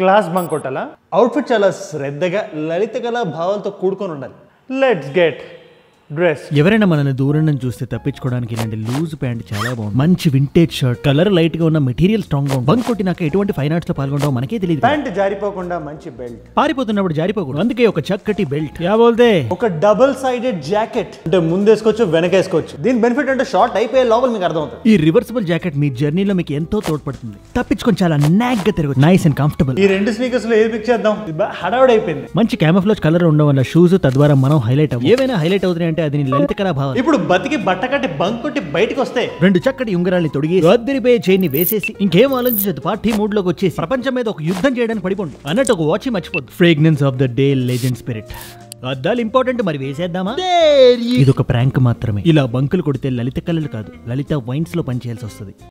class bunk outfit చాలా శ్రద్ధగా లలిత గల భావాలతో కూడుకొని ఉండాలి లెట్స్ గెట్ డ్రెస్ ఎవరైనా మనల్ని దూరం నుంచి చూస్తే తప్పించుకోవడానికి ఇలాంటి లూజ్ ప్యాంట్ చాలా బాగుంది మంచి వింటేజ్ షర్ట్ కలర్ లైట్ గా ఉన్న మెటీరియల్ స్ట్రాంగ్ గా బంక్ కొట్టినాక ఎటువంటి ఫైన్ ఆర్ట్స్ లో పాల్గొంటావు మనకే తెలియదు ప్యాంట్ జారిపోకుండా మంచి బెల్ట్ పారిపోతున్నప్పుడు జారిపోకూడదు అందుకే ఒక చక్కటి బెల్ట్ యా బోల్తే ఒక డబుల్ సైడెడ్ జాకెట్ అంటే ముందేసుకోవచ్చు వెనకేసుకోవచ్చు దీని బెనిఫిట్ అంటే షార్ట్ అయిపోయే లోపల మీకు అర్థం ఈ రివర్సిబుల్ జాకెట్ మీ జర్నీలో మీకు ఎంతో తోడ్పడుతుంది తప్పించుకొని చాలా నాగ్ గా తిరగచ్చు నైస్ అండ్ కంఫర్టబుల్ ఈ రెండు స్నీకర్స్ లో ఏది పిక్ చేద్దాం అయిపోయింది మంచి క్యామఫ్లాజ్ కలర్ ఉండడం వల్ల షూస్ తద్వారా మనం హైలైట్ అవ్వం ఏవైనా హైలైట్ అవుతున్నాయి అంటే అది లలిత కళాభావం ఇప్పుడు బతికి కట్టి బంకొట్టి బయటకు వస్తే రెండు చక్కటి ఉంగరాన్ని తొడిగి రద్దరిపోయే చేయిని వేసేసి ఇంకేం ఆలోచించదు పార్టీ మూడ్ లోకి వచ్చేసి ప్రపంచం మీద ఒక యుద్ధం చేయడానికి పడిపోండి అన్నట్టు ఒక వాచ్ మర్చిపోద్దు fragrance of the day legend spirit అద్దాలు ఇంపార్టెంట్ మరి వేసేద్దామా ఇది ఒక ప్రాంక్ మాత్రమే ఇలా బంకులు కొడితే లలిత కళలు కాదు లలిత వైన్స్ లో పనిచేయాల్సి వస్తుంది